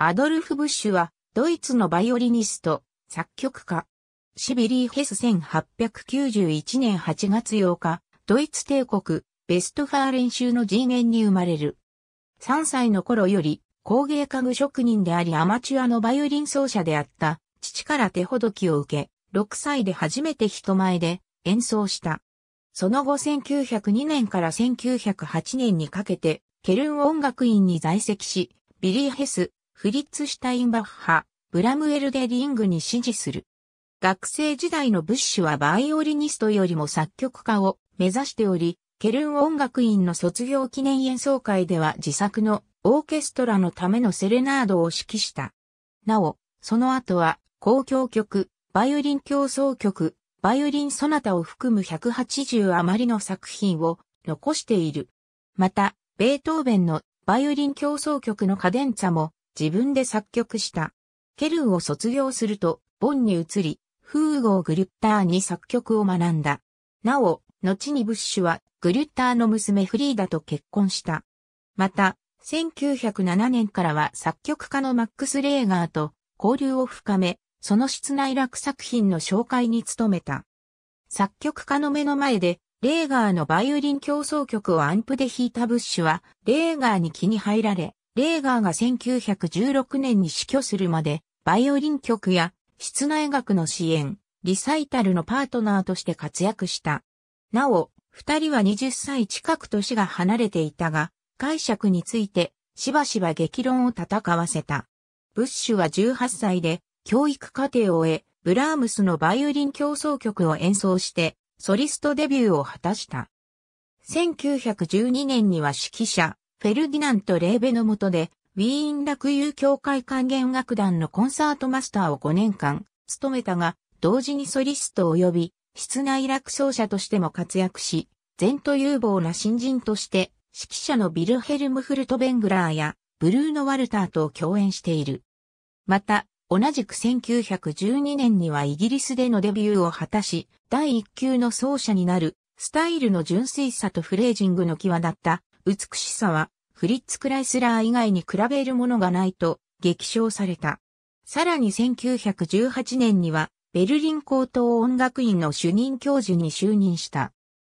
アドルフ・ブッシュは、ドイツのバイオリニスト、作曲家。シビリー・ヘス1891年8月8日、ドイツ帝国、ベストファー練習の人間に生まれる。3歳の頃より、工芸家具職人でありアマチュアのバイオリン奏者であった、父から手ほどきを受け、6歳で初めて人前で演奏した。その後1902年から1908年にかけて、ケルン音楽院に在籍し、ビリー・ヘス、フリッツ・シュタインバッハ、ブラムエル・デ・リングに支持する。学生時代のブッシュはバイオリニストよりも作曲家を目指しており、ケルン音楽院の卒業記念演奏会では自作のオーケストラのためのセレナードを指揮した。なお、その後は公共曲、バイオリン競争曲、バイオリンソナタを含む180余りの作品を残している。また、ベートーベンのバイオリン競争曲のカデンツァも自分で作曲した。ケルンを卒業すると、ボンに移り、フーゴー・グリュッターに作曲を学んだ。なお、後にブッシュは、グリュッターの娘フリーダと結婚した。また、1907年からは作曲家のマックス・レーガーと交流を深め、その室内楽作品の紹介に努めた。作曲家の目の前で、レーガーのバイオリン競争曲をアンプで弾いたブッシュは、レーガーに気に入られ、レーガーが1916年に死去するまで、バイオリン曲や室内楽の支援、リサイタルのパートナーとして活躍した。なお、二人は20歳近く年が離れていたが、解釈についてしばしば激論を戦わせた。ブッシュは18歳で教育課程を終え、ブラームスのバイオリン競争曲を演奏して、ソリストデビューを果たした。1912年には指揮者、フェルディナント・レーベの下で、ウィーン楽友協会管弦楽団のコンサートマスターを5年間、務めたが、同時にソリスト及び、室内楽奏者としても活躍し、前途有望な新人として、指揮者のビルヘルム・フルトベングラーや、ブルーノ・ワルターと共演している。また、同じく1912年にはイギリスでのデビューを果たし、第一級の奏者になる、スタイルの純粋さとフレージングの際だった美しさはフリッツ・クライスラー以外に比べるものがないと激賞された。さらに1918年にはベルリン高等音楽院の主任教授に就任した。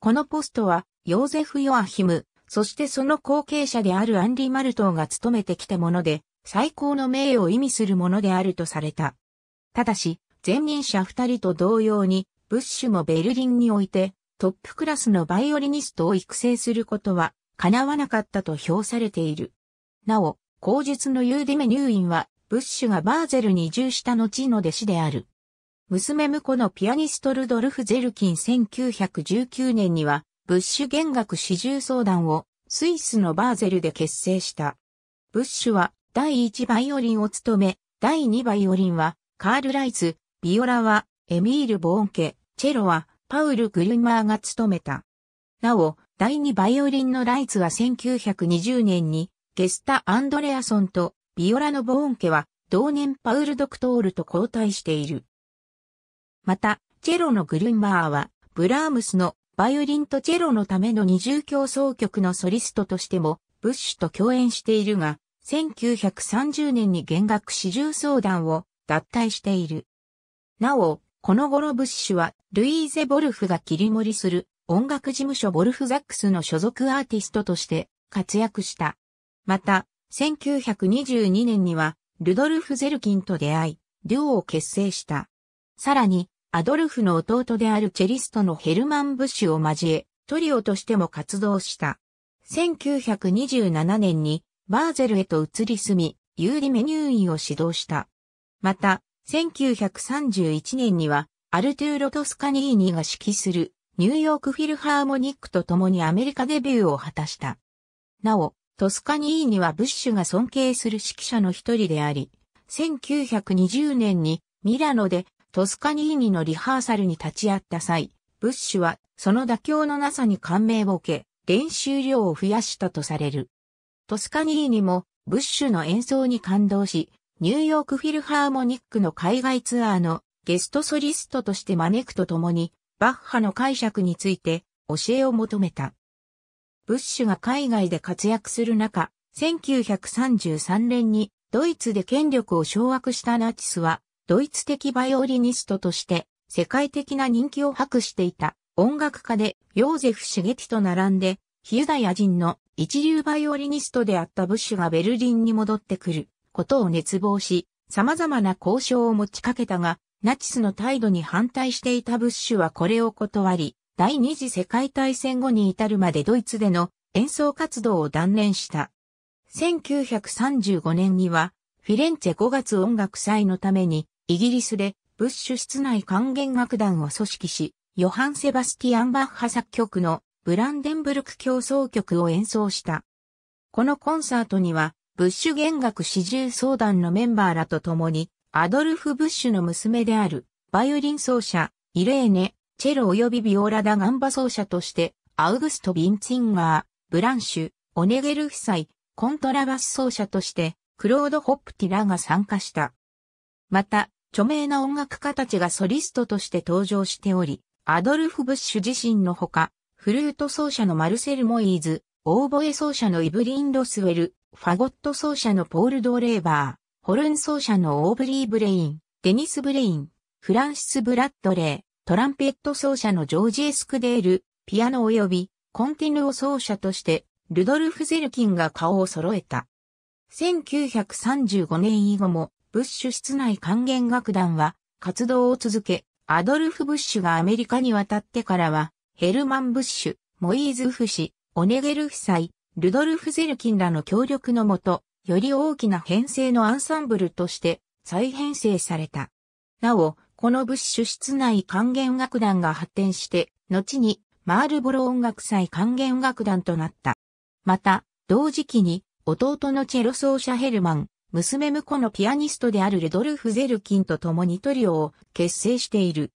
このポストはヨーゼフ・ヨアヒム、そしてその後継者であるアンリ・マルトーが務めてきたもので、最高の名誉を意味するものであるとされた。ただし、前任者二人と同様に、ブッシュもベルリンにおいて、トップクラスのバイオリニストを育成することは叶わなかったと評されている。なお、後述のユーディメ入院は、ブッシュがバーゼルに移住した後の弟子である。娘婿のピアニストルドルフ・ゼルキン1919年には、ブッシュ弦楽始終相談をスイスのバーゼルで結成した。ブッシュは第1バイオリンを務め、第2バイオリンはカール・ライツ、ビオラはエミール・ボーンケ、チェロはパウル・グルマーが務めた。なお、第2バイオリンのライツは1920年にゲスタ・アンドレアソンとビオラのボーン家は同年パウル・ドクトールと交代している。また、チェロのグルンバーはブラームスのバイオリンとチェロのための二重競争曲のソリストとしてもブッシュと共演しているが、1930年に弦楽四重相談を脱退している。なお、この頃ブッシュはルイーゼ・ボルフが切り盛りする音楽事務所ボルフザックスの所属アーティストとして活躍した。また、1922年には、ルドルフ・ゼルキンと出会い、デュオを結成した。さらに、アドルフの弟であるチェリストのヘルマン・ブッシュを交え、トリオとしても活動した。1927年に、バーゼルへと移り住み、ユーリメニューイを指導した。また、1931年には、アルトゥーロ・トスカニーニが指揮するニューヨークフィルハーモニックと共にアメリカデビューを果たした。なお、トスカニーニはブッシュが尊敬する指揮者の一人であり、1920年にミラノでトスカニーニのリハーサルに立ち会った際、ブッシュはその妥協のなさに感銘を受け、練習量を増やしたとされる。トスカニーニもブッシュの演奏に感動し、ニューヨークフィルハーモニックの海外ツアーのゲストソリストとして招くとともに、バッハの解釈について教えを求めた。ブッシュが海外で活躍する中、1933年にドイツで権力を掌握したナチスは、ドイツ的バイオリニストとして世界的な人気を博していた音楽家でヨーゼフ・シゲティと並んで、ヒユダヤ人の一流バイオリニストであったブッシュがベルリンに戻ってくることを熱望し、様々な交渉を持ちかけたが、ナチスの態度に反対していたブッシュはこれを断り、第二次世界大戦後に至るまでドイツでの演奏活動を断念した。1935年には、フィレンツェ5月音楽祭のために、イギリスでブッシュ室内管弦楽団を組織し、ヨハン・セバスティアン・バッハ作曲のブランデンブルク競争曲を演奏した。このコンサートには、ブッシュ弦楽四重奏団のメンバーらと共に、アドルフ・ブッシュの娘である、バイオリン奏者、イレーネ、チェロ及びビオラダ・ガンバ奏者として、アウグスト・ビンツィンガー、ブランシュ、オネゲル夫妻、コントラバス奏者として、クロード・ホップティラが参加した。また、著名な音楽家たちがソリストとして登場しており、アドルフ・ブッシュ自身のほか、フルート奏者のマルセル・モイーズ、オーボエ奏者のイブリン・ロスウェル、ファゴット奏者のポール・ドーレーバー、ホルン奏者のオーブリー・ブレイン、デニス・ブレイン、フランシス・ブラッドレー、トランペット奏者のジョージ・エスクデール、ピアノ及びコンティヌオ奏者として、ルドルフ・ゼルキンが顔を揃えた。1935年以後も、ブッシュ室内還元楽団は活動を続け、アドルフ・ブッシュがアメリカに渡ってからは、ヘルマン・ブッシュ、モイーズ・フ氏、オネゲル夫妻、ルドルフ・ゼルキンらの協力のもと、より大きな編成のアンサンブルとして再編成された。なお、このブッシュ室内還元楽団が発展して、後にマールボロ音楽祭還元楽団となった。また、同時期に弟のチェロ奏者ヘルマン、娘婿のピアニストであるルドルフ・ゼルキンと共にトリオを結成している。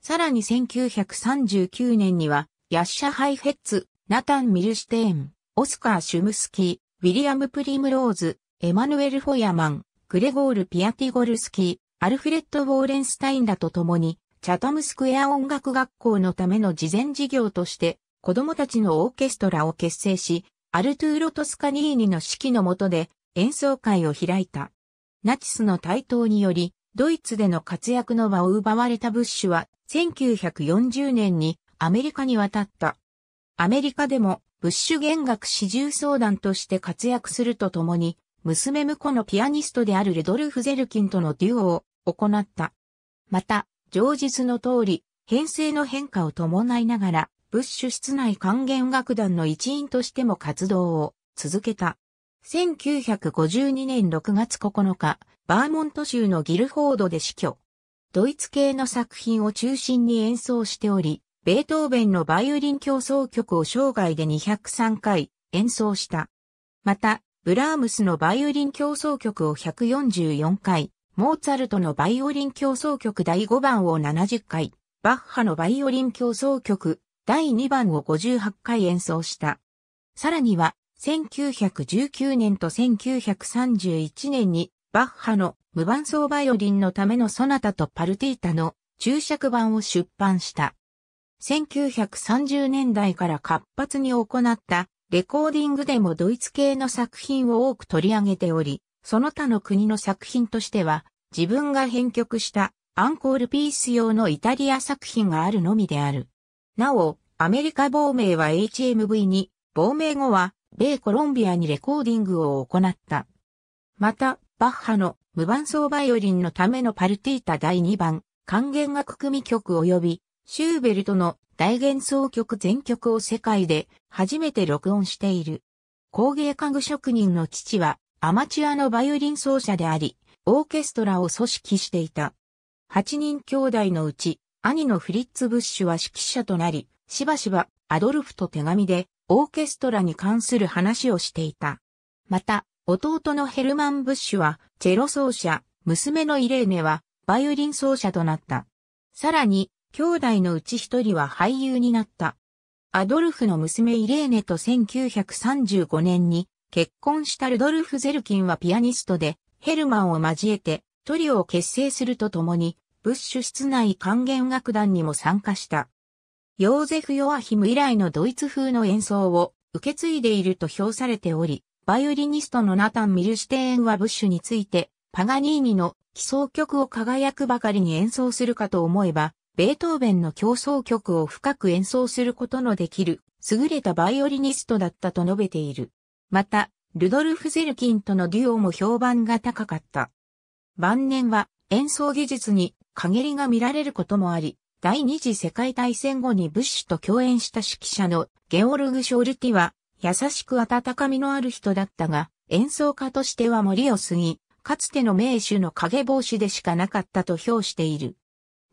さらに1939年には、ヤッシャ・ハイフェッツ、ナタン・ミルシテーン、オスカー・シュムスキー、ウィリアム・プリムローズ、エマヌエル・フォヤマン、グレゴール・ピアティゴルスキー、アルフレッド・ウォーレンスタインらと共に、チャタムスクエア音楽学校のための事前事業として、子供たちのオーケストラを結成し、アルトゥーロ・トスカニーニの指揮の下で演奏会を開いた。ナチスの台頭により、ドイツでの活躍の場を奪われたブッシュは、1940年にアメリカに渡った。アメリカでもブッシュ弦楽四重奏団として活躍するとともに、娘婿のピアニストであるレドルフ・ゼルキンとのデュオを行った。また、上日の通り、編成の変化を伴いながら、ブッシュ室内管弦楽団の一員としても活動を続けた。1952年6月9日、バーモント州のギルフォードで死去。ドイツ系の作品を中心に演奏しており、ベートーベンのバイオリン競争曲を生涯で203回演奏した。また、ブラームスのバイオリン競争曲を144回、モーツァルトのバイオリン競争曲第5番を70回、バッハのバイオリン競争曲第2番を58回演奏した。さらには、1919年と1931年に、バッハの無伴奏バイオリンのためのソナタとパルティータの注釈版を出版した。1930年代から活発に行ったレコーディングでもドイツ系の作品を多く取り上げており、その他の国の作品としては、自分が編曲したアンコールピース用のイタリア作品があるのみである。なお、アメリカ亡命は HMV に、亡命後は、米コロンビアにレコーディングを行った。また、バッハの無伴奏バイオリンのためのパルティータ第2番、還元楽組曲及びシューベルトの大幻想曲全曲を世界で初めて録音している。工芸家具職人の父はアマチュアのバイオリン奏者であり、オーケストラを組織していた。8人兄弟のうち、兄のフリッツ・ブッシュは指揮者となり、しばしばアドルフと手紙でオーケストラに関する話をしていた。また、弟のヘルマン・ブッシュはチェロ奏者、娘のイレーネはバイオリン奏者となった。さらに、兄弟のうち一人は俳優になった。アドルフの娘イレーネと1935年に結婚したルドルフ・ゼルキンはピアニストで、ヘルマンを交えてトリオを結成するとともに、ブッシュ室内管弦楽団にも参加した。ヨーゼフ・ヨアヒム以来のドイツ風の演奏を受け継いでいると評されており、バイオリニストのナタン・ミルシテーンはブッシュについて、パガニーニの奇想曲を輝くばかりに演奏するかと思えば、ベートーベンの競争曲を深く演奏することのできる、優れたバイオリニストだったと述べている。また、ルドルフ・ゼルキンとのデュオも評判が高かった。晩年は演奏技術に陰りが見られることもあり、第二次世界大戦後にブッシュと共演した指揮者のゲオルグ・ショルティは、優しく温かみのある人だったが、演奏家としては森を過ぎ、かつての名手の影防止でしかなかったと評している。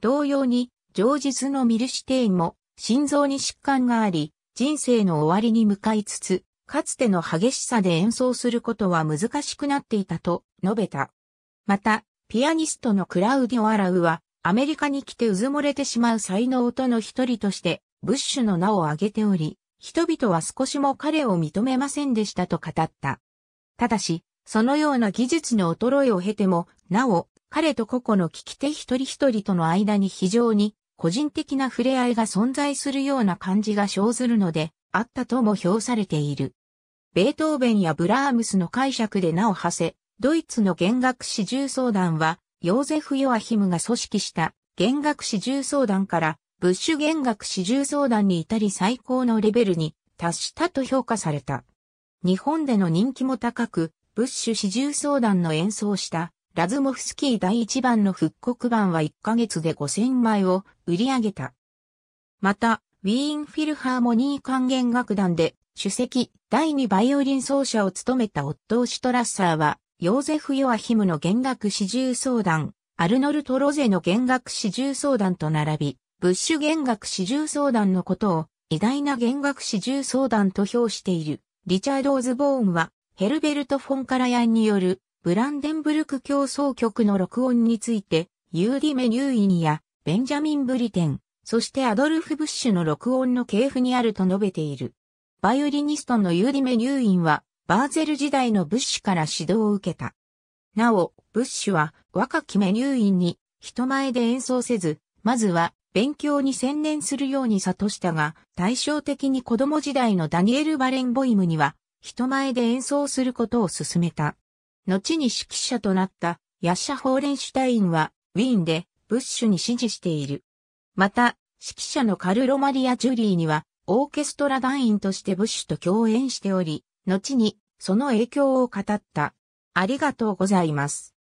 同様に、上ョのミルシテインも心臓に疾患があり、人生の終わりに向かいつつ、かつての激しさで演奏することは難しくなっていたと述べた。また、ピアニストのクラウディオ・アラウは、アメリカに来てうずもれてしまう才能との一人として、ブッシュの名を挙げており、人々は少しも彼を認めませんでしたと語った。ただし、そのような技術の衰えを経ても、なお、彼と個々の聞き手一人一人との間に非常に個人的な触れ合いが存在するような感じが生ずるので、あったとも評されている。ベートーベンやブラームスの解釈で名を馳せ、ドイツの弦楽史重相談は、ヨーゼフ・ヨアヒムが組織した弦楽史重相談から、ブッシュ弦楽史重相談に至り最高のレベルに達したと評価された。日本での人気も高く、ブッシュ四重相談の演奏したラズモフスキー第1番の復刻版は1ヶ月で5000枚を売り上げた。また、ウィーンフィルハーモニー管弦楽団で主席第2バイオリン奏者を務めたオットー・シュトラッサーは、ヨーゼフ・ヨアヒムの弦楽四重奏団、アルノルト・ロゼの弦楽四重奏団と並び、ブッシュ弦楽四重奏団のことを偉大な弦楽四重奏団と評している。リチャード・オズボーンは、ヘルベルト・フォン・カラヤンによるブランデンブルク競争局の録音について、ユーリ・メニューイニやベンジャミン・ブリテン、そしてアドルフ・ブッシュの録音の系譜にあると述べている。バイオリニストのユーリ・メニューインは、バーゼル時代のブッシュから指導を受けた。なお、ブッシュは若きメニューインに人前で演奏せず、まずは勉強に専念するように悟したが、対照的に子供時代のダニエル・バレンボイムには人前で演奏することを勧めた。後に指揮者となったヤッシャ・ホーレンシュタインは、ウィーンでブッシュに支持している。また、指揮者のカルロ・マリア・ジュリーには、オーケストラ団員としてブッシュと共演しており、後に、その影響を語った。ありがとうございます。